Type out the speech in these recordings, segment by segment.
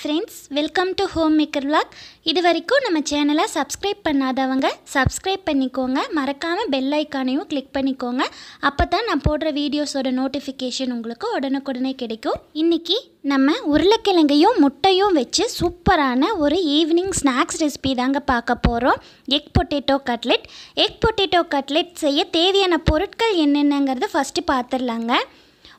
friends welcome to home maker vlog இது வரைக்கும் நம்ம சேனலை சப்ஸ்கிரைப் பண்ணாதவங்க சப்ஸ்கிரைப் பண்ணிக்கோங்க மறக்காமல் பெல் ஐக்கானையும் கிளிக் பண்ணிக்கோங்க அப்போ தான் நான் போடுற வீடியோஸோட நோட்டிஃபிகேஷன் உங்களுக்கு உடனுக்குடனே கிடைக்கும் இன்றைக்கி நம்ம உருளைக்கிழங்கையும் முட்டையும் வச்சு சூப்பரான ஒரு ஈவினிங் ஸ்நாக்ஸ் ரெசிபி தாங்க பார்க்க போகிறோம் egg potato cutlet egg potato cutlet செய்ய தேவையான பொருட்கள் என்னென்னங்கிறத ஃபஸ்ட்டு பார்த்துடலாங்க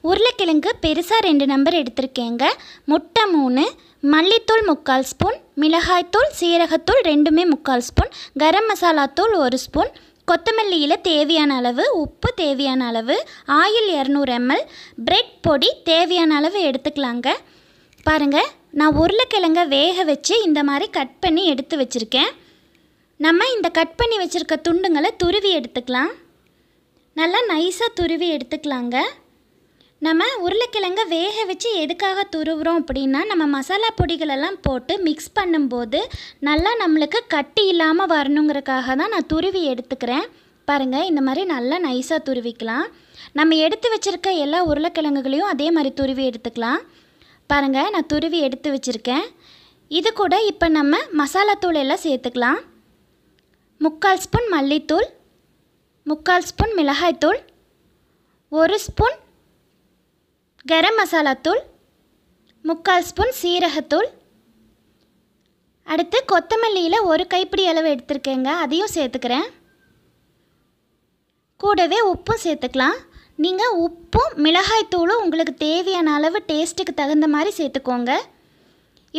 உருளைக்கிழங்கு பெருசாக ரெண்டு நம்பர் எடுத்திருக்கேங்க முட்டை மூணு மல்லித்தூள் முக்கால் ஸ்பூன் மிளகாய்த்தூள் சீரகத்தூள் ரெண்டுமே முக்கால் ஸ்பூன் கரம் மசாலாத்தூள் ஒரு ஸ்பூன் கொத்தமல்லியில் தேவையான அளவு உப்பு தேவையான அளவு ஆயில் இரநூறு எம்எல் பிரெட் பொடி தேவையான அளவு எடுத்துக்கலாங்க பாருங்கள் நான் உருளைக்கிழங்க வேக வச்சு இந்த மாதிரி கட் பண்ணி எடுத்து வச்சுருக்கேன் நம்ம இந்த கட் பண்ணி வச்சுருக்க துண்டுங்களை துருவி எடுத்துக்கலாம் நல்லா நைஸாக துருவி எடுத்துக்கலாங்க நம்ம உருளைக்கிழங்க வேக வச்சு எதுக்காக துருவுறோம் அப்படின்னா நம்ம மசாலா பொடிகளெல்லாம் போட்டு மிக்ஸ் பண்ணும்போது நல்லா நம்மளுக்கு கட்டி இல்லாமல் வரணுங்கிறக்காக தான் நான் துருவி எடுத்துக்கிறேன் பாருங்கள் இந்த மாதிரி நல்லா நைஸாக துருவிக்கலாம் நம்ம எடுத்து வச்சுருக்க எல்லா உருளைக்கிழங்குகளையும் அதே மாதிரி துருவி எடுத்துக்கலாம் பாருங்கள் நான் துருவி எடுத்து வச்சுருக்கேன் இது கூட இப்போ நம்ம மசாலா தூள் எல்லாம் சேர்த்துக்கலாம் முக்கால் ஸ்பூன் மல்லித்தூள் முக்கால் ஸ்பூன் மிளகாய்த்தூள் ஒரு ஸ்பூன் கரம் மசாலாத்தூள் முக்கால் ஸ்பூன் சீரகத்தூள் அடுத்து கொத்தமல்லியில் ஒரு கைப்பிடி அளவு எடுத்திருக்கேங்க அதையும் சேர்த்துக்கிறேன் கூடவே உப்பும் சேர்த்துக்கலாம் நீங்கள் உப்பும் மிளகாய்த்தூளும் உங்களுக்கு தேவையான அளவு டேஸ்ட்டுக்கு தகுந்த மாதிரி சேர்த்துக்கோங்க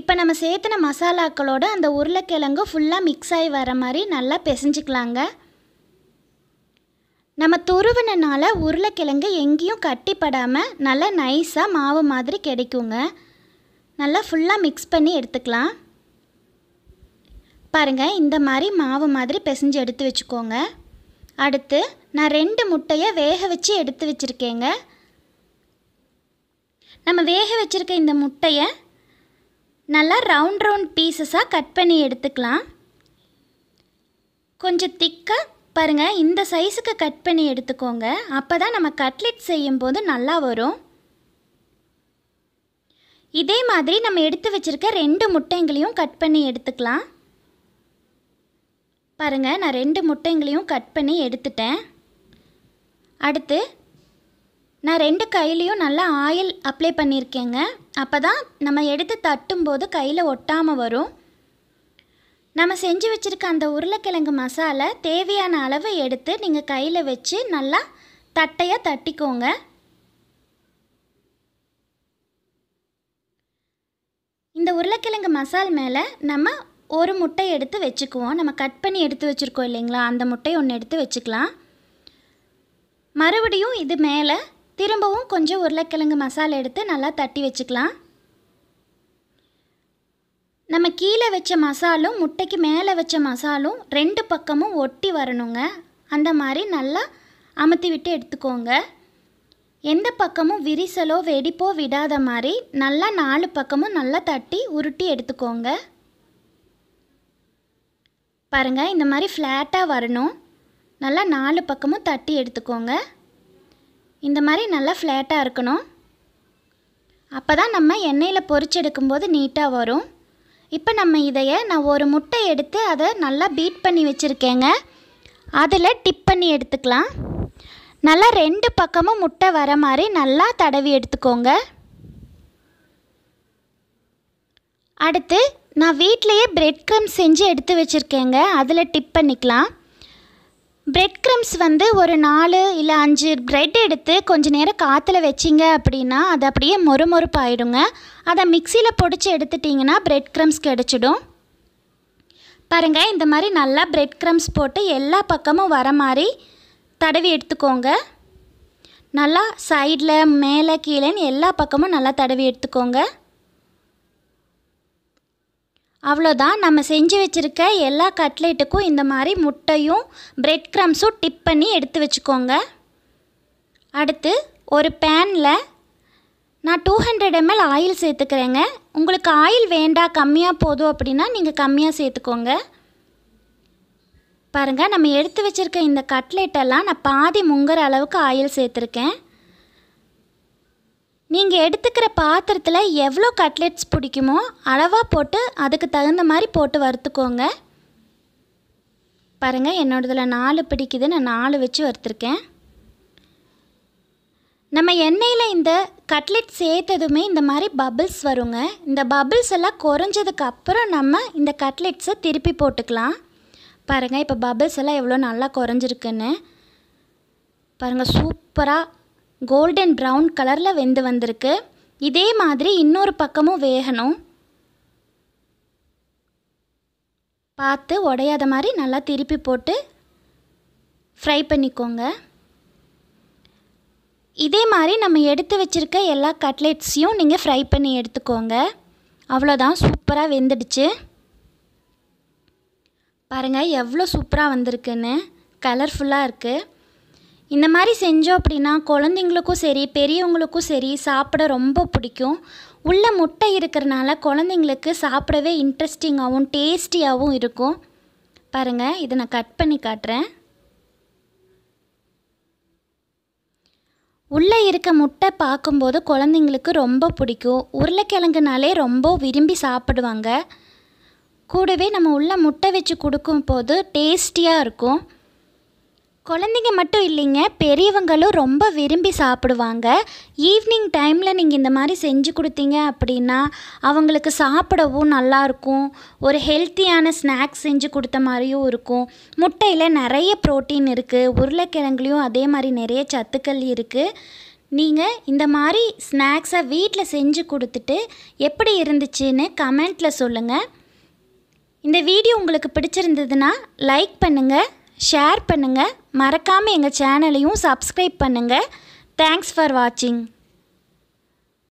இப்போ நம்ம சேர்த்துன மசாலாக்களோடு அந்த உருளைக்கிழங்கு ஃபுல்லாக மிக்ஸ் ஆகி வர மாதிரி நல்லா பிசைஞ்சிக்கலாங்க நம்ம துருவினால உருளைக்கிழங்கு எங்கேயும் கட்டிப்படாமல் நல்லா நைஸாக மாவு மாதிரி கிடைக்குங்க நல்லா ஃபுல்லாக மிக்ஸ் பண்ணி எடுத்துக்கலாம் பாருங்கள் இந்த மாதிரி மாவு மாதிரி பிசைஞ்சு எடுத்து வச்சுக்கோங்க அடுத்து நான் ரெண்டு முட்டையை வேக வச்சு எடுத்து வச்சுருக்கேங்க நம்ம வேக வச்சுருக்க இந்த முட்டையை நல்லா ரவுண்ட் ரவுண்ட் பீசஸாக கட் பண்ணி எடுத்துக்கலாம் கொஞ்சம் திக்காக பாருங்கள் இந்த சைஸுக்கு கட் பண்ணி எடுத்துக்கோங்க அப்போ தான் நம்ம கட்லெட் செய்யும்போது நல்லா வரும் இதே மாதிரி நம்ம எடுத்து வச்சுருக்க ரெண்டு முட்டைங்களையும் கட் பண்ணி எடுத்துக்கலாம் பாருங்கள் நான் ரெண்டு முட்டைங்களையும் கட் பண்ணி எடுத்துட்டேன் அடுத்து நான் ரெண்டு கையிலையும் நல்லா ஆயில் அப்ளை பண்ணியிருக்கேங்க அப்போ தான் நம்ம எடுத்து தட்டும்போது கையில் ஒட்டாமல் வரும் நம்ம செஞ்சு வச்சுருக்க அந்த உருளைக்கிழங்கு மசாலா தேவையான அளவு எடுத்து நீங்கள் கையில் வச்சு நல்லா தட்டையாக தட்டிக்கோங்க இந்த உருளைக்கிழங்கு மசால் மேலே நம்ம ஒரு முட்டை எடுத்து வச்சுக்குவோம் நம்ம கட் பண்ணி எடுத்து வச்சுருக்கோம் இல்லைங்களா அந்த முட்டையை ஒன்று எடுத்து வச்சுக்கலாம் மறுபடியும் இது மேலே திரும்பவும் கொஞ்சம் உருளைக்கிழங்கு மசாலா எடுத்து நல்லா தட்டி வச்சுக்கலாம் நம்ம கீழே வச்ச மசாலும் முட்டைக்கு மேலே வச்ச மசாலும் ரெண்டு பக்கமும் ஒட்டி வரணுங்க அந்த மாதிரி நல்லா அமுத்தி விட்டு எடுத்துக்கோங்க எந்த பக்கமும் விரிசலோ வெடிப்போ விடாத மாதிரி நல்லா நாலு பக்கமும் நல்லா தட்டி உருட்டி எடுத்துக்கோங்க பாருங்கள் இந்த மாதிரி ஃப்ளாட்டாக வரணும் நல்லா நாலு பக்கமும் தட்டி எடுத்துக்கோங்க இந்த மாதிரி நல்லா ஃப்ளாட்டாக இருக்கணும் அப்போ தான் நம்ம எண்ணெயில் பொறிச்செடுக்கும்போது நீட்டாக வரும் இப்போ நம்ம இதைய நான் ஒரு முட்டை எடுத்து அதை நல்லா பீட் பண்ணி வச்சுருக்கேங்க அதில் டிப் பண்ணி எடுத்துக்கலாம் நல்லா ரெண்டு பக்கமும் முட்டை வர மாதிரி நல்லா தடவி எடுத்துக்கோங்க அடுத்து நான் வீட்லேயே பிரெட் க்ரம் செஞ்சு எடுத்து வச்சுருக்கேங்க அதில் டிப் பண்ணிக்கலாம் பிரெட் க்ரம்ஸ் வந்து ஒரு நாலு இல்லை அஞ்சு பிரெட் எடுத்து கொஞ்சம் நேரம் காற்றுல வச்சிங்க அப்படின்னா அது அப்படியே மொறுமொறுப்பாயிடுங்க அதை மிக்சியில் பொடிச்சு எடுத்துட்டிங்கன்னா பிரெட் க்ரம்ஸ் கிடச்சிடும் பாருங்கள் இந்த மாதிரி நல்லா பிரெட் க்ரம்ஸ் போட்டு எல்லா பக்கமும் வர மாதிரி தடவி எடுத்துக்கோங்க நல்லா சைடில் மேலே கீழேன்னு எல்லா பக்கமும் நல்லா தடவி எடுத்துக்கோங்க அவ்வளோதான் நம்ம செஞ்சு வச்சுருக்க எல்லா கட்லெட்டுக்கும் இந்த மாதிரி முட்டையும் பிரெட் க்ரம்ஸும் டிப் பண்ணி எடுத்து வச்சுக்கோங்க அடுத்து ஒரு பேனில் நான் டூ ஹண்ட்ரட் எம்எல் ஆயில் சேர்த்துக்கிறேங்க உங்களுக்கு ஆயில் வேண்டாம் கம்மியாக போதும் அப்படின்னா நீங்கள் கம்மியாக சேர்த்துக்கோங்க பாருங்கள் நம்ம எடுத்து வச்சுருக்க இந்த கட்லெட்டெல்லாம் நான் பாதி முங்குற அளவுக்கு ஆயில் சேர்த்துருக்கேன் நீங்கள் எடுத்துக்கிற பாத்திரத்தில் எவ்வளோ கட்லெட்ஸ் பிடிக்குமோ அளவாக போட்டு அதுக்கு தகுந்த மாதிரி போட்டு வறுத்துக்கோங்க பாருங்கள் என்னோடதில் நாலு பிடிக்குது நான் நாலு வச்சு வறுத்துருக்கேன் நம்ம எண்ணெயில் இந்த கட்லெட் சேர்த்ததுமே இந்த மாதிரி பபிள்ஸ் வருங்க இந்த பபிள்ஸ் எல்லாம் குறைஞ்சதுக்கு அப்புறம் நம்ம இந்த கட்லெட்ஸை திருப்பி போட்டுக்கலாம் பாருங்கள் இப்போ பபிள்ஸ் எல்லாம் எவ்வளோ நல்லா குறைஞ்சிருக்குன்னு பாருங்கள் சூப்பராக கோல்டன் ப்ரௌன் கலரில் வெந்து வந்திருக்கு இதே மாதிரி இன்னொரு பக்கமும் வேகணும் பார்த்து உடையாத மாதிரி நல்லா திருப்பி போட்டு ஃப்ரை பண்ணிக்கோங்க இதே மாதிரி நம்ம எடுத்து வச்சுருக்க எல்லா கட்லெட்ஸையும் நீங்கள் ஃப்ரை பண்ணி எடுத்துக்கோங்க அவ்வளோதான் சூப்பராக வெந்துடுச்சு பாருங்கள் எவ்வளோ சூப்பராக வந்திருக்குன்னு கலர்ஃபுல்லாக இருக்குது இந்த மாதிரி செஞ்சோம் அப்படின்னா குழந்தைங்களுக்கும் சரி பெரியவங்களுக்கும் சரி சாப்பிட ரொம்ப பிடிக்கும் உள்ளே முட்டை இருக்கிறனால குழந்தைங்களுக்கு சாப்பிடவே இன்ட்ரெஸ்டிங்காகவும் டேஸ்டியாகவும் இருக்கும் பாருங்கள் இதை நான் கட் பண்ணி காட்டுறேன் உள்ளே இருக்க முட்டை பார்க்கும்போது குழந்தைங்களுக்கு ரொம்ப பிடிக்கும் உருளைக்கிழங்குனாலே ரொம்ப விரும்பி சாப்பிடுவாங்க கூடவே நம்ம உள்ளே முட்டை வச்சு கொடுக்கும் போது டேஸ்டியாக இருக்கும் குழந்தைங்க மட்டும் இல்லைங்க பெரியவங்களும் ரொம்ப விரும்பி சாப்பிடுவாங்க ஈவினிங் டைமில் நீங்கள் இந்த மாதிரி செஞ்சு கொடுத்தீங்க அப்படின்னா அவங்களுக்கு சாப்பிடவும் நல்லாயிருக்கும் ஒரு ஹெல்த்தியான ஸ்நாக்ஸ் செஞ்சு கொடுத்த மாதிரியும் இருக்கும் முட்டையில் நிறைய ப்ரோட்டீன் இருக்குது உருளைக்கிழங்குலேயும் அதே மாதிரி நிறைய சத்துக்கள் இருக்குது நீங்கள் இந்த மாதிரி ஸ்நாக்ஸை வீட்டில் செஞ்சு கொடுத்துட்டு எப்படி இருந்துச்சுன்னு கமெண்ட்டில் சொல்லுங்கள் இந்த வீடியோ உங்களுக்கு பிடிச்சிருந்ததுன்னா லைக் பண்ணுங்கள் ஷேர் பண்ணுங்கள் மறக்காமல் எங்கள் சேனலையும் சப்ஸ்கிரைப் பண்ணுங்கள் தேங்க்ஸ் ஃபார் வாட்சிங்